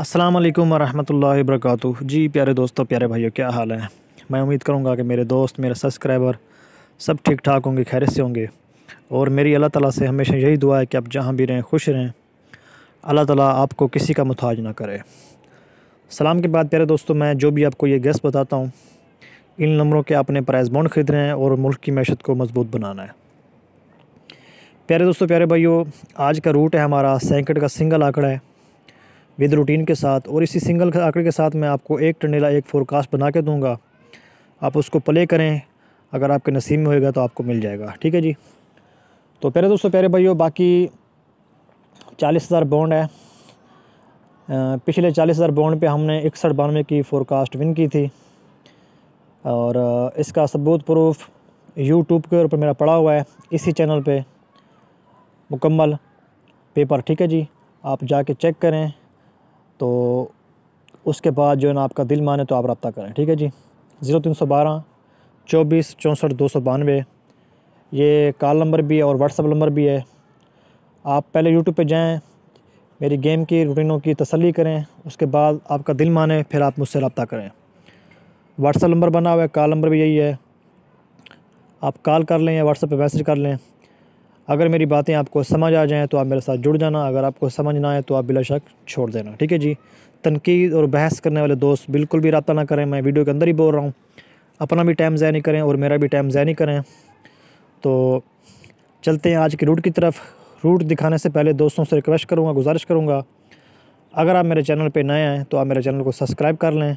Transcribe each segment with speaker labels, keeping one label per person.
Speaker 1: अस्सलाम वालेकुम रहमतुल्लाहि वरकatuह जी प्यारे दोस्तों प्यारे भाइयों क्या हाल है मैं उम्मीद करूंगा कि मेरे दोस्त मेरे सब्सक्राइबर सब ठीक ठाक होंगे खैर से होंगे और मेरी अल्लाह ताला से हमेशा यही दुआ है कि आप जहाँ भी रहें खुश रहें अल्लाह ताला आपको किसी का मुताज ना करे सलाम के बाद प्यारे दोस्तों मैं जो भी आपको ये गैस बताता हूँ इन नंबरों के आपने प्राइज़ बॉन्ड रहे हैं और मुल्क की मैशत को मजबूत बनाना है प्यारे दोस्तों प्यारे भाइयों आज का रूट है हमारा सैकड़ का सिंगल आंकड़ा है विद रूटीन के साथ और इसी सिंगल आंकड़े के साथ मैं आपको एक टंडेला एक फोरकास्ट बना के दूँगा आप उसको प्ले करें अगर आपके नसीब में होएगा तो आपको मिल जाएगा ठीक है जी तो प्यारे दोस्तों प्यारे भाइयों बाकी चालीस हज़ार बॉन्ड है पिछले चालीस हज़ार बॉन्ड पे हमने इकसठ बानवे की फोरकास्ट विन की थी और इसका सबूत प्रूफ यूट्यूब के ऊपर मेरा पड़ा हुआ है इसी चैनल पे मुकम्मल पेपर ठीक है जी आप जाके चेक करें तो उसके बाद जो है ना आपका दिल माने तो आप रब्ता करें ठीक है जी ज़ीरो तीन सौ बारह चौबीस चौंसठ दो सौ बानवे ये कॉल नंबर भी है और व्हाट्सअप नंबर भी है आप पहले यूट्यूब पे जाएं मेरी गेम की रूटीनों की तसली करें उसके बाद आपका दिल माने फिर आप मुझसे रब्ता करें व्हाट्सअप नंबर बना हुआ है कॉल नंबर भी यही है आप कॉल कर लें या व्हाट्सअप पर मैसेज कर लें अगर मेरी बातें आपको समझ आ जाएँ तो आप मेरे साथ जुड़ जाना अगर आपको समझ ना आए तो आप बिला शक छोड़ देना ठीक है जी तनकीद और बहस करने वाले दोस्त बिल्कुल भी रबता ना करें मैं वीडियो के अंदर ही बोल रहा हूँ अपना भी टाइम ज़ाय नहीं करें और मेरा भी टाइम ज़ाय नहीं करें तो चलते हैं आज के रूट की तरफ रूट दिखाने से पहले दोस्तों से रिक्वेस्ट करूँगा गुजारिश करूँगा अगर आप मेरे चैनल पर नए हैं तो आप मेरे चैनल को सब्सक्राइब कर लें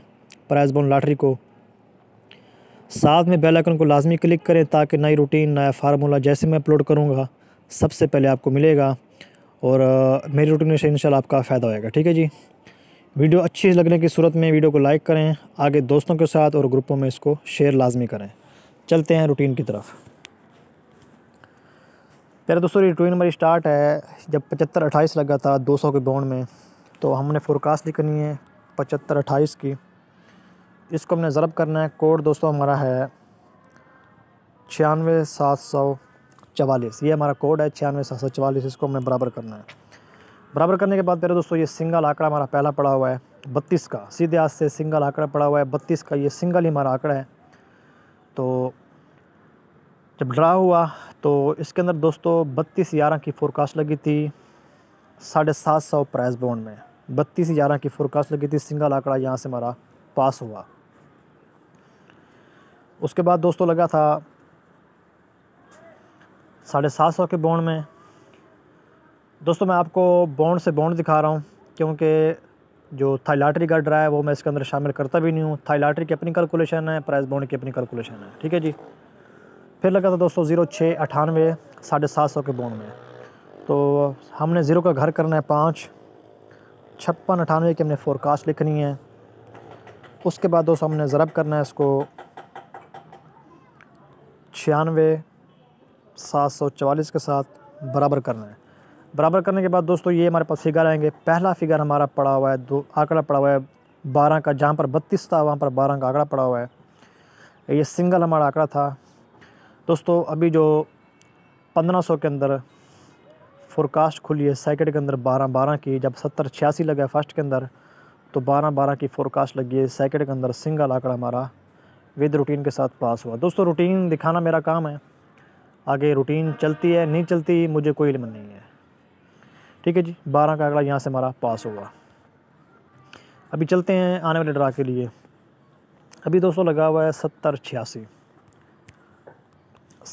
Speaker 1: प्राइज़ बोन लाटरी को साथ में बेल आइकन को लाजमी क्लिक करें ताकि नई रूटीन नया फार्मूला जैसे मैं अपलोड करूँगा सबसे पहले आपको मिलेगा और मेरी रूटीन से इनशाला आपका फ़ायदा होएगा ठीक है जी वीडियो अच्छी लगने की सूरत में वीडियो को लाइक करें आगे दोस्तों के साथ और ग्रुपों में इसको शेयर लाजमी करें चलते हैं रूटीन की तरफ पहले दोस्तों रूटीन हमारी स्टार्ट है जब पचहत्तर अट्ठाईस लगा था दो सौ के बाउंड में तो हमने फोरकास्ट लिखनी है पचहत्तर अट्ठाईस की इसको हमने ज़रब करना है कोड दोस्तों हमारा है छियानवे सात सौ चवालीस ये हमारा कोड है छियानवे सात सौ चवालीस इसको हमें बराबर करना है बराबर करने के बाद मेरे दोस्तों ये सिंगल आंकड़ा हमारा पहला पड़ा हुआ है बत्तीस का सीधे हाथ से सिंगल आंकड़ा पड़ा हुआ है बत्तीस का ये सिंगल ही हमारा आंकड़ा है तो जब ड्रा हुआ तो इसके अंदर दोस्तों बत्तीस ग्यारह की फोरकास्ट लगी थी साढ़े सात सौ प्राइस बॉन्ड में बत्तीस ग्यारह की फोरकास्ट लगी थी सिंगल आंकड़ा यहाँ से हमारा पास हुआ उसके बाद दोस्तों लगा था साढ़े सात सौ के बॉन्ड में दोस्तों मैं आपको बॉन्ड से बॉन्ड दिखा रहा हूँ क्योंकि जो लाटरी का ड्रा है वो मैं इसके अंदर शामिल करता भी नहीं हूँ लाटरी की अपनी कैलकुलेशन है प्राइस बॉन्ड की अपनी कैलकुलेशन है ठीक है जी फिर लगा था दोस्तों ज़ीरो छः अठानवे साढ़े सात सौ के बॉन्ड में तो हमने ज़ीरो का घर करना है पाँच छप्पन अठानवे की हमने फोरकास्ट लिखनी है उसके बाद दोस्तों हमने ज़रब करना है इसको छियानवे सात सौ चवालीस के साथ बराबर करना है बराबर करने के बाद दोस्तों ये हमारे पास फिगर आएंगे पहला फिगर हमारा पड़ा हुआ है दो आंकड़ा पड़ा हुआ है बारह का जहाँ पर बत्तीस था वहाँ पर बारह का आंकड़ा पड़ा हुआ है ये सिंगल हमारा आंकड़ा था दोस्तों अभी जो पंद्रह सौ के अंदर फोरकास्ट खुली है सेकेंड के अंदर बारह बारह की जब सत्तर छियासी लगा फर्स्ट के अंदर तो बारह बारह की फोरकास्ट लगी है सेकेंड के अंदर सिंगल आंकड़ा हमारा विद रूटीन के साथ पास हुआ दोस्तों रूटीन दिखाना मेरा काम है आगे रूटीन चलती है नहीं चलती मुझे कोई इलम नहीं है ठीक है जी बारह का आंकड़ा यहाँ से हमारा पास होगा अभी चलते हैं आने वाले ड्रा के लिए अभी दोस्तों लगा हुआ है सत्तर छियासी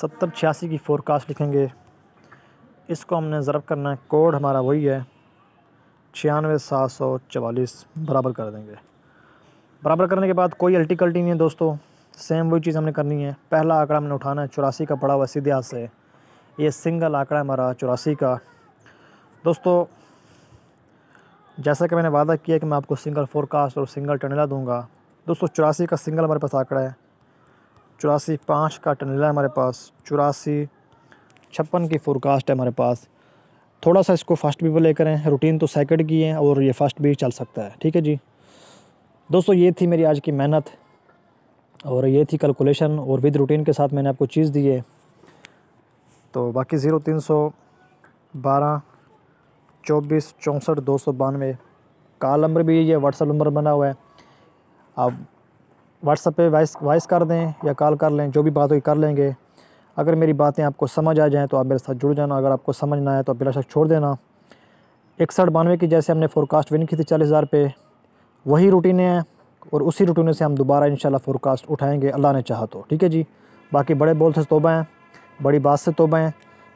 Speaker 1: सत्तर छियासी की फोरकास्ट लिखेंगे इसको हमने ज़रब करना है कोड हमारा वही है छियानवे सात सौ चवालीस बराबर कर देंगे बराबर करने के बाद कोई कल्टी नहीं है दोस्तों सेम वही चीज़ हमने करनी है पहला आंकड़ा हमने उठाना है चौरासी का पड़ा हुआ सीधे हाथ से ये सिंगल आंकड़ा हमारा चौरासी का दोस्तों जैसा कि मैंने वादा किया कि मैं आपको सिंगल फोरकास्ट और सिंगल टनला दूंगा दोस्तों चौरासी का सिंगल हमारे पास आंकड़ा है चौरासी पाँच का टनेला हमारे पास चौरासी छप्पन की फोरकास्ट है हमारे पास थोड़ा सा इसको फास्ट भी ले करें रूटीन तो सेकेंड की है और ये फास्ट भी चल सकता है ठीक है जी दोस्तों ये थी मेरी आज की मेहनत और ये थी कैलकुलेशन और विद रूटीन के साथ मैंने आपको चीज़ दी है तो बाकी ज़ीरो तीन सौ बारह चौबीस चौंसठ दो सौ बानवे कॉल नंबर भी ये व्हाट्सअप नंबर बना हुआ है आप व्हाट्सअप पे वॉइस वॉइस कर दें या कॉल कर लें जो भी बात होगी कर लेंगे अगर मेरी बातें आपको समझ आ जाएँ तो आप मेरे साथ जुड़ जाना अगर आपको समझ ना आए तो आप बेला छोड़ देना इकसठ बानवे की जैसे हमने फोरकास्ट विन की थी चालीस हज़ार पे वही रूटीन है और उसी रूटीन से हम दोबारा इन फोरकास्ट उठाएँगे अल्लाह ने चाहा तो ठीक है जी बाकी बड़े बोल से तोबा हैं बड़ी बात से तोबा हैं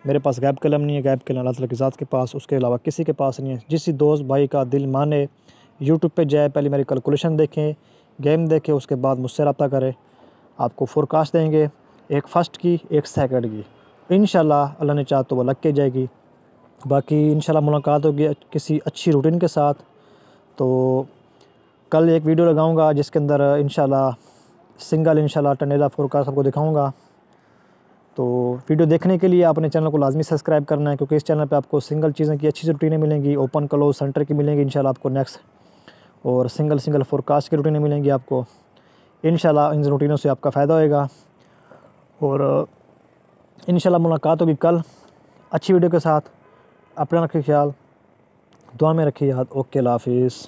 Speaker 1: मेरे पास गैब कलम नहीं है गैब कलम अल्लाह तला के ज़ात के पास उसके अलावा किसी के पास नहीं है जिस दोस्त भाई का दिल माने यूट्यूब पर जाए पहले मेरी कैलकुलेशन देखें गेम देखें उसके बाद मुझसे रबा करें आपको फोरकास्ट देंगे एक फ़र्स्ट की एक सेकेंड की इन अल्लाह ने चाह तो वह लग के जाएगी बाकी इन मुलाकात होगी किसी अच्छी रूटीन के साथ तो कल एक वीडियो लगाऊंगा जिसके अंदर इन सिंगल इन टनेला फोर आपको सबको दिखाऊंगा तो वीडियो देखने के लिए आपने चैनल को लाजमी सब्सक्राइब करना है क्योंकि इस चैनल पे आपको सिंगल चीज़ें की अच्छी रूटीनें मिलेंगी ओपन क्लोज सेंटर की मिलेंगी इन आपको नेक्स्ट और सिंगल सिंगल फोरकास्ट की रूटीनें मिलेंगी आपको इन इन रूटीनों से आपका फ़ायदा होएगा और इन मुलाकात होगी कल अच्छी वीडियो के साथ अपना रखे ख्याल दुआ में रखी याद ओके लाफिज़